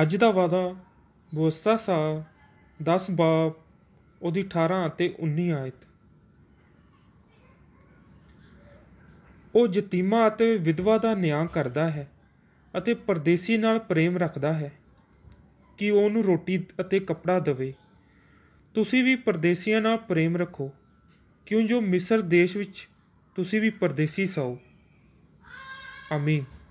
ਅੱਜ ਦਾ ਵਾਦਾ ਬੋਸਤਾ ਸਾ 10 ਬਾਬ ਉਹਦੀ 18 ਅਤੇ 19 ਆਇਤ ਉਹ ਜਤੀਮਾ ਅਤੇ ਵਿਧਵਾ ਦਾ ਨਿਆਂ ਕਰਦਾ ਹੈ ਅਤੇ ਪਰਦੇਸੀ ਨਾਲ ਪ੍ਰੇਮ ਰੱਖਦਾ ਹੈ ਕਿ ਉਹ ਨੂੰ ਰੋਟੀ ਅਤੇ ਕੱਪੜਾ ਦੇਵੇ ਤੁਸੀਂ ਵੀ ਪਰਦੇਸੀਆਂ ਨਾਲ ਪ੍ਰੇਮ ਰੱਖੋ ਕਿਉਂ ਜੋ ਮਿਸਰ ਦੇਸ਼ ਵਿੱਚ ਤੁਸੀਂ ਵੀ ਪਰਦੇਸੀ ਸੋ ਆਮੀਨ